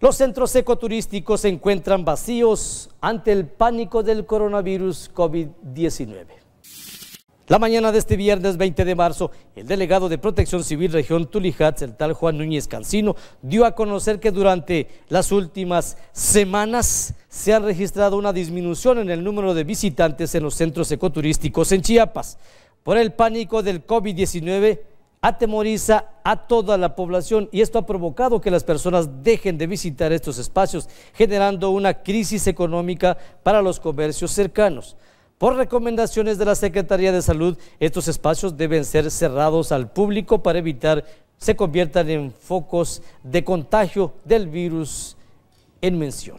Los centros ecoturísticos se encuentran vacíos ante el pánico del coronavirus COVID-19. La mañana de este viernes 20 de marzo, el delegado de Protección Civil Región Tulijat, el tal Juan Núñez Cancino, dio a conocer que durante las últimas semanas se ha registrado una disminución en el número de visitantes en los centros ecoturísticos en Chiapas por el pánico del COVID-19 atemoriza a toda la población y esto ha provocado que las personas dejen de visitar estos espacios, generando una crisis económica para los comercios cercanos. Por recomendaciones de la Secretaría de Salud, estos espacios deben ser cerrados al público para evitar que se conviertan en focos de contagio del virus en mención.